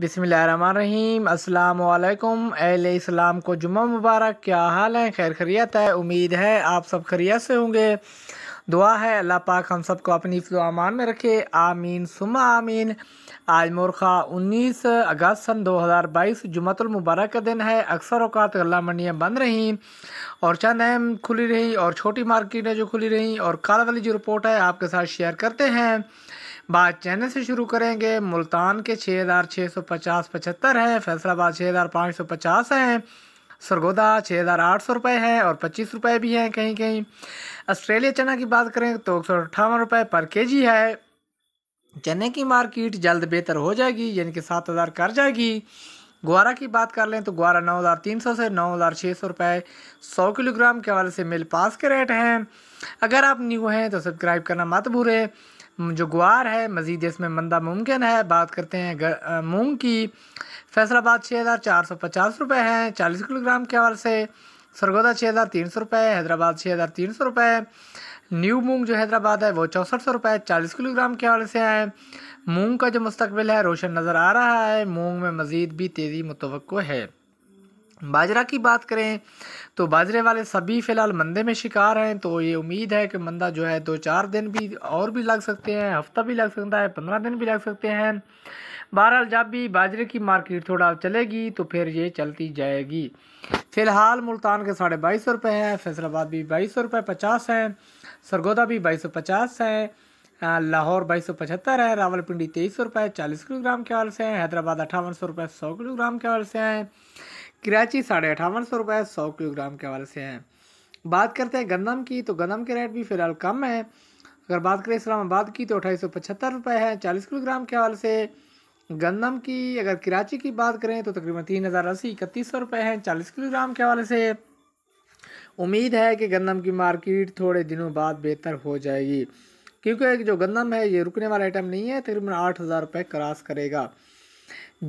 बिसमीम अल्लाम अहल इस्लाम को जुम्मा मुबारक क्या हाल है खैर खरियत है उम्मीद है आप सब खरियत से होंगे दुआ है अल्लाह पाक हम सबको अपनी अपनी अमान में रखे आमीन सुमा आमीन आज मोरखा 19 अगस्त सन 2022 मुबारक का दिन है अक्सर अवकात गला मंडियाँ बंद रहीं और चंद अहम खुली रहीं और छोटी मार्केटें जो खुली रहीं और काला वाली जो रिपोर्ट है आपके साथ शेयर करते हैं बात चैनल से शुरू करेंगे मुल्तान के छः हज़ार छः सौ पचास पचहत्तर है फैसलाबाद छः हज़ार पाँच सौ पचास हैं सरगोदा छः हज़ार आठ सौ रुपये हैं और पच्चीस रुपये भी हैं कहीं कहीं ऑस्ट्रेलिया चना की बात करें तो एक सौ अट्ठावन रुपये पर के जी है चने की मार्केट जल्द बेहतर हो जाएगी यानी कि सात हज़ार कर जाएगी ग्वारा की बात कर लें तो ग्वारा नौ हज़ार तीन सौ से नौ हज़ार छः सौ रुपये सौ किलोग्राम के हवाले से मेल पास के रेट हैं अगर आप न्यू हैं तो सब्सक्राइब करना मत भूलें जो ग्वार है मज़ीद इसमें मंदा मुमकिन है बात करते हैं मूंग की फैसलाबाद छः हज़ार चार सौ पचास रुपये है चालीस किलोग्राम के हवाले से सरगोदा छः हज़ार तीन सौ रुपये हैदराबाद छः हज़ार तीन सौ रुपये न्यू मूंग जो हैदराबाद है वो चौंसठ सौ रुपये चालीस किलोग्राम के हवाले से आए मूंग का जो मुस्तबिल है रोशन नज़र आ रहा है मूंग में मज़ीद भी तेज़ी मुतव है बाजरा की बात करें तो बाजरे वाले सभी फ़िलहाल मंदे में शिकार हैं तो ये उम्मीद है कि मंदा जो है दो चार दिन भी और भी लग सकते हैं हफ्ता भी लग सकता है पंद्रह दिन भी लग सकते हैं बहरहाल जब भी बाजरे की मार्केट थोड़ा चलेगी तो फिर ये चलती जाएगी फ़िलहाल मुल्तान के साढ़े बाईस सौ रुपये हैं फैसलाबाद भी बाईस सौ रुपये पचास हैं सरगोदा भी बाईस सौ पचास है लाहौर बाईस सौ पचहत्तर है रावलपिंडी तेईस सौ रुपये चालीस किलोग्राम के हाल से हैं हैदराबाद अठावन सौ रुपये सौ किलोग्राम के हाल से हैं कराची साढ़े अठावन सौ रुपये सौ किलोग्राम के हवाले से हैं बात करते हैं गंदम की तो गंदम के रेट भी फ़िलहाल कम है अगर बात करें इस्लामाबाद की तो अठाई सौ पचहत्तर रुपये है चालीस किलोग्राम के हवाले से गंदम की अगर कराची की बात करें तो तकरीबन तीन हज़ार अस्सी इकतीस सौ रुपये हैं चालीस किलोग्राम के हवाले से उम्मीद है कि गंदम की मार्केट थोड़े दिनों बाद बेहतर हो जाएगी क्योंकि जो गंदम है ये रुकने वाला आइटम नहीं है तकरीबन आठ हज़ार रुपये क्रॉस करेगा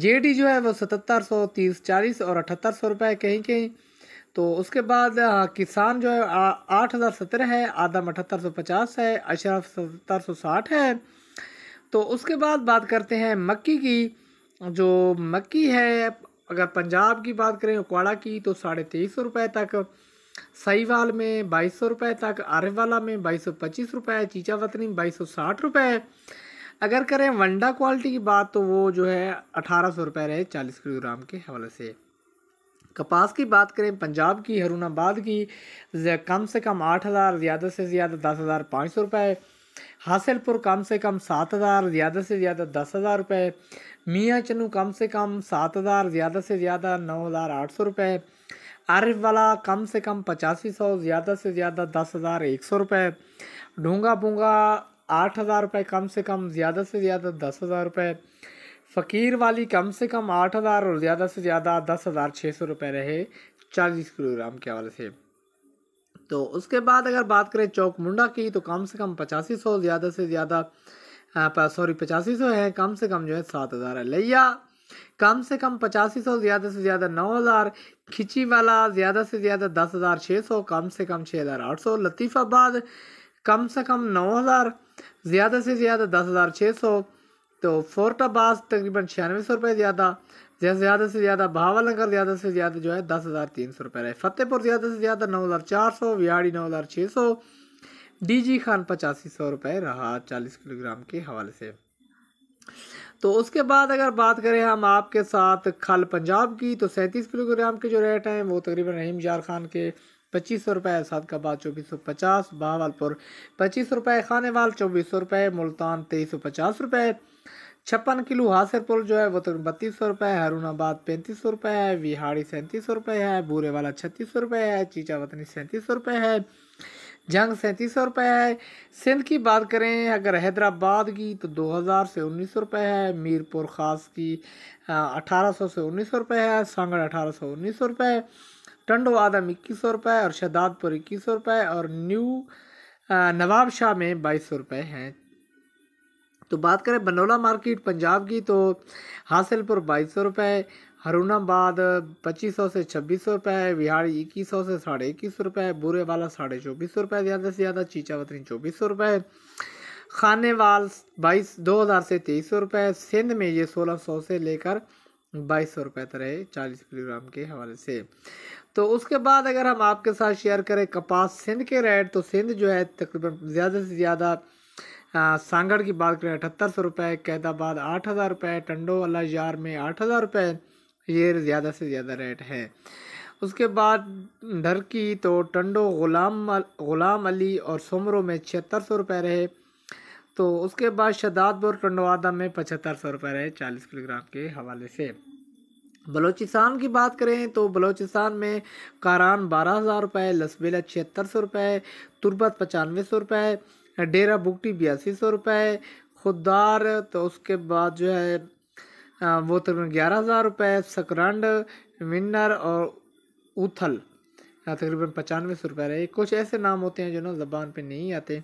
जेडी जो है वो सतहत्तर सौ तीस चालीस और अठहत्तर सौ रुपये कहीं कहीं तो उसके बाद किसान जो है आठ हज़ार सत्रह है आदम अठहत्तर सौ पचास है अशरफ सत्तर सौ साठ है तो उसके बाद बात करते हैं मक्की की जो मक्की है अगर पंजाब की बात करें कोड़ा की तो साढ़े तेईस सौ रुपये तक सहीवाल में बाईस सौ रुपये तक वाला में बाईस सौ पच्चीस रुपये चीचा वतनी बाईस सौ साठ रुपये अगर करें वंडा क्वालिटी की बात तो वो जो है अठारह सौ रुपये रहे चालीस किलोग्राम के हवाले से कपास की बात करें पंजाब की हरूणाबाद की कम से कम आठ हज़ार ज़्यादा से ज़्यादा दस हज़ार पाँच सौ रुपये हासिलपुर कम से कम सात हज़ार ज़्यादा से ज़्यादा दस हज़ार रुपये मियाँ चनू कम से कम सात हज़ार ज़्यादा से ज़्यादा नौ हज़ार आठ सौ रुपये आरिफ वाला कम से कम पचासी सौ ज़्यादा से ज़्यादा दस हज़ार एक सौ रुपये ढूंगा बूंगा आठ हज़ार रुपये कम से कम ज़्यादा से ज़्यादा दस हज़ार रुपये फ़कीर वाली कम से कम आठ हज़ार और ज़्यादा से ज़्यादा दस हज़ार छः सौ रुपये रहे चालीस किलोग्राम के हवाले से तो उसके बाद अगर बात करें चौक मुंडा की तो कम से कम पचासी सौ ज़्यादा से ज़्यादा सॉरी पचासी सौ है कम से कम जो है सात हज़ार है लैया कम से कम पचासी सौ ज़्यादा से ज़्यादा नौ हज़ार खिंची वाला ज़्यादा से ज़्यादा दस हज़ार छः सौ कम से कम छः हज़ार आठ सौ लतीफ़ाबाद कम से कम नौ हज़ार ज़्यादा से ज़्यादा दस हज़ार छः सौ तो फोर्टा बास तकरीबन छियानवे सौ रुपये ज़्यादा ज़्यादा से ज़्यादा नगर ज़्यादा से ज़्यादा जो है दस हज़ार तीन सौ रुपये रहे फतेहपुर ज़्यादा से ज़्यादा नौ हज़ार चार सौ विहाड़ी नौ हज़ार छः सौ डी जी खान पचासी सौ रुपये रहा चालीस किलोग्राम के हवाले से तो उसके बाद अगर बात करें हम आपके साथ खल पंजाब की तो सैंतीस किलोग्राम के जो रेट हैं वो तकरीबन रहीम यार खान के पच्चीस सौ रुपये सादकाबाद चौबीस सौ पचास बहावलपुर पच्चीस सौ रुपये खानेवाल चौबीस सौ रुपये मुल्तान तेईस सौ पचास रुपये छप्पन किलो हासिरपुर जो है वो तक बत्तीस सौ रुपये है पैंतीस सौ रुपये है विहाड़ी सैंतीस सौ रुपये है बूरे वाला छत्तीस सौ रुपये है चीचा वतनी सैंतीस सौ रुपये है जंग सैंतीस सौ रुपये है सिंध की बात करें अगर हैदराबाद की तो दो हज़ार से उन्नीस सौ रुपये है मीरपुर खास की अठारह सौ से उन्नीस सौ रुपये है सांगड़ अठारह सौ उन्नीस सौ रुपये टंडो आदम इक्कीस सौ रुपये और शदादपुर इक्कीस सौ रुपये और न्यू नवाब शाह में बाईस सौ रुपये हैं तो बात करें बनोला मार्केट पंजाब की तो हासिलपुर बाईस सौ रुपये हरुणाबाद पच्चीस सौ से छब्बीस सौ रुपये बिहारी इक्कीस सौ से साढ़े इक्कीस सौ रुपये बूरे वाला साढ़े चौबीस सौ रुपये ज़्यादा से ज़्यादा चीचा चौबीस सौ रुपये खानेवाल बाईस दो हज़ार से तेईस सौ रुपये सिंध में ये सोलह सौ से लेकर बाईस सौ रुपये रहे चालीस किलोग्राम के हवाले से तो उसके बाद अगर हम आपके साथ शेयर करें कपास सिंध के रेट तो सिंध जो है तकरीबन ज़्यादा से ज़्यादा सांगड़ की बात करें अठहत्तर सौ रुपये कैदाबाद आठ हज़ार रुपये टंडो वाला यार में आठ हज़ार रुपये ये ज़्यादा से ज़्यादा रेट है उसके बाद ढरकी तो टंडो गुलाम गुलाम अली और सोमरों में छिहत्तर सौ रुपये रहे तो उसके बाद शदादपुर टंडवादा में पचहत्तर सौ रुपये रहे चालीस किलोग्राम के हवाले से बलोचिस्तान की बात करें तो बलोचिस्तान में कारान बारह हज़ार रुपये लसबेला छिहत्तर सौ रुपये तुरबत पचानवे सौ रुपये डेरा बुकटी बयासी सौ रुपये खुददार तो उसके बाद जो है वो तकरीबन ग्यारह हज़ार रुपये सकरंड विन्नर और उथल तकरीबन पचानवे सौ रुपये रहे कुछ ऐसे नाम होते हैं जो ना ज़बान पर नहीं आते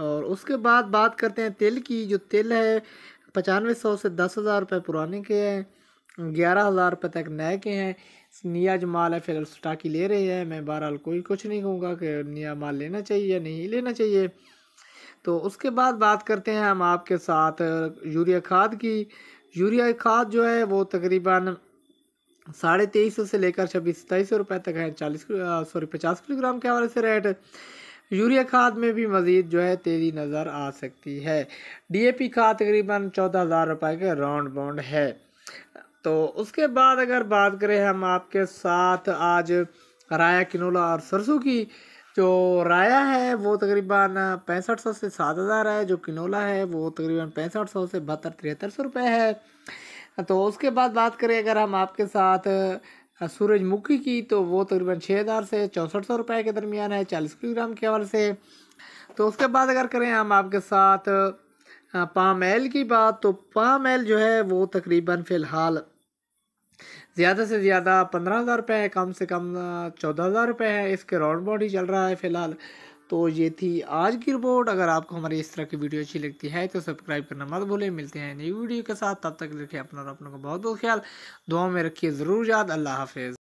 और उसके बाद बात करते हैं तेल की जो तेल है पचानवे सौ से दस हज़ार रुपये पुराने के हैं ग्यारह हज़ार रुपये तक नए के हैं निया जो माल है फिलहाल स्टाकी ले रहे हैं मैं बहरहाल कोई कुछ नहीं कहूँगा कि निया माल लेना चाहिए या नहीं लेना चाहिए तो उसके बाद बात करते हैं हम आपके साथ यूरिया खाद की यूरिया खाद जो है वो तकरीबन साढ़े तेईस सौ से लेकर छब्बीस सताईस सौ रुपये तक है चालीस सॉरी पचास किलोग्राम के हवाले से रेट यूरिया खाद में भी मज़ीद जो है तेज़ी नज़र आ सकती है डीएपी खाद तकरीबन चौदह हज़ार रुपये के राउंड बाउंड है तो उसके बाद अगर बात करें हम आपके साथ आज राया किनोला और सरसों की जो राया है वो तकरीबन पैंसठ सौ से सात हज़ार है जो किनोला है वो तकरीबन पैंसठ सौ से बहत्तर तिहत्तर सौ रुपये है तो उसके बाद बात करें अगर हम आपके साथ हाँ, सूरजमुखी की तो वो तकरीबन छः हज़ार से चौंसठ सौ रुपये के दरमियान है चालीस किलोग्राम के हवाले से तो उसके बाद अगर करें हम आपके साथ हाँ, पाम एल की बात तो पाम एल जो है वो तकरीबन फ़िलहाल ज़्यादा से ज़्यादा पंद्रह हज़ार रुपये है कम से कम हाँ, चौदह हज़ार रुपये है इसके राउंड बॉडी चल रहा है फ़िलहाल तो ये थी आज की रिपोर्ट अगर आपको हमारी इस तरह की वीडियो अच्छी लगती है तो सब्सक्राइब करना मत भूलें मिलते हैं नई वीडियो के साथ तब तक रखिए अपना और अपनों का बहुत बहुत ख्याल दुआ में रखिए ज़रूर याद अल्लाह हाफिज़